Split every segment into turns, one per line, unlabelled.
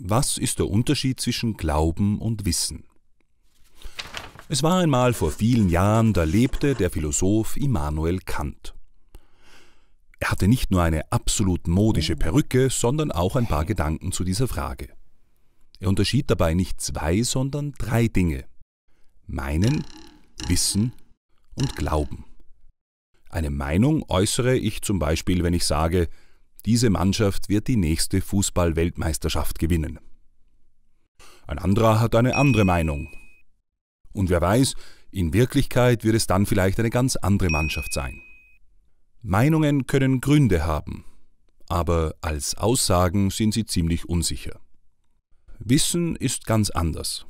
Was ist der Unterschied zwischen Glauben und Wissen? Es war einmal vor vielen Jahren, da lebte der Philosoph Immanuel Kant. Er hatte nicht nur eine absolut modische Perücke, sondern auch ein paar Gedanken zu dieser Frage. Er unterschied dabei nicht zwei, sondern drei Dinge. Meinen, Wissen und Glauben. Eine Meinung äußere ich zum Beispiel, wenn ich sage, diese Mannschaft wird die nächste Fußball-Weltmeisterschaft gewinnen. Ein anderer hat eine andere Meinung. Und wer weiß, in Wirklichkeit wird es dann vielleicht eine ganz andere Mannschaft sein. Meinungen können Gründe haben, aber als Aussagen sind sie ziemlich unsicher. Wissen ist ganz anders.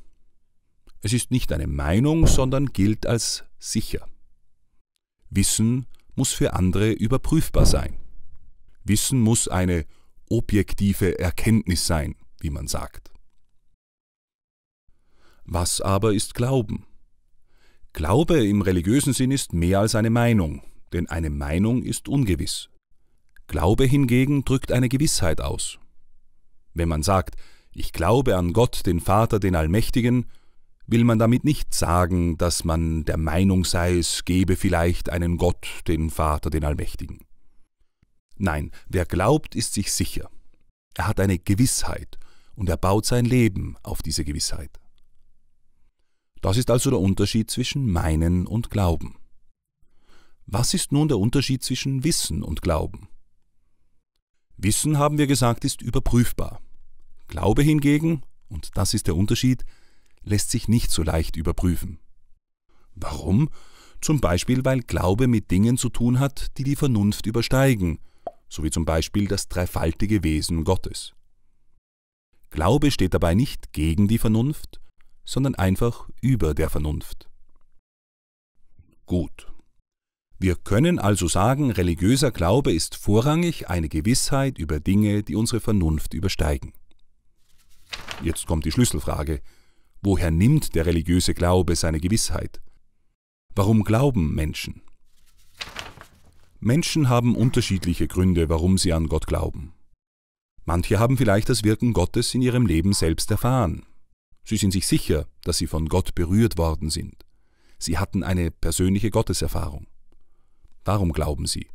Es ist nicht eine Meinung, sondern gilt als sicher. Wissen muss für andere überprüfbar sein. Wissen muss eine objektive Erkenntnis sein, wie man sagt. Was aber ist Glauben? Glaube im religiösen Sinn ist mehr als eine Meinung, denn eine Meinung ist ungewiss. Glaube hingegen drückt eine Gewissheit aus. Wenn man sagt, ich glaube an Gott, den Vater, den Allmächtigen, will man damit nicht sagen, dass man der Meinung sei, es gebe vielleicht einen Gott, den Vater, den Allmächtigen. Nein, wer glaubt, ist sich sicher. Er hat eine Gewissheit und er baut sein Leben auf diese Gewissheit. Das ist also der Unterschied zwischen Meinen und Glauben. Was ist nun der Unterschied zwischen Wissen und Glauben? Wissen, haben wir gesagt, ist überprüfbar. Glaube hingegen, und das ist der Unterschied, lässt sich nicht so leicht überprüfen. Warum? Zum Beispiel, weil Glaube mit Dingen zu tun hat, die die Vernunft übersteigen, so wie zum Beispiel das dreifaltige Wesen Gottes. Glaube steht dabei nicht gegen die Vernunft, sondern einfach über der Vernunft. Gut. Wir können also sagen, religiöser Glaube ist vorrangig eine Gewissheit über Dinge, die unsere Vernunft übersteigen. Jetzt kommt die Schlüsselfrage. Woher nimmt der religiöse Glaube seine Gewissheit? Warum glauben Menschen? Menschen haben unterschiedliche Gründe, warum sie an Gott glauben. Manche haben vielleicht das Wirken Gottes in ihrem Leben selbst erfahren. Sie sind sich sicher, dass sie von Gott berührt worden sind. Sie hatten eine persönliche Gotteserfahrung. Darum glauben sie.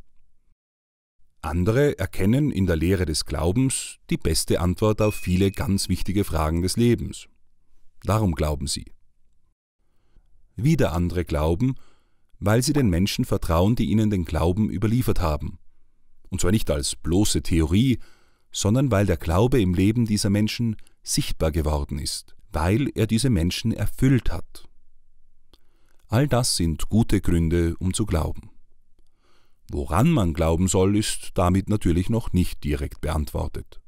Andere erkennen in der Lehre des Glaubens die beste Antwort auf viele ganz wichtige Fragen des Lebens, Darum glauben sie. Wieder andere glauben, weil sie den Menschen vertrauen, die ihnen den Glauben überliefert haben. Und zwar nicht als bloße Theorie, sondern weil der Glaube im Leben dieser Menschen sichtbar geworden ist, weil er diese Menschen erfüllt hat. All das sind gute Gründe, um zu glauben. Woran man glauben soll, ist damit natürlich noch nicht direkt beantwortet.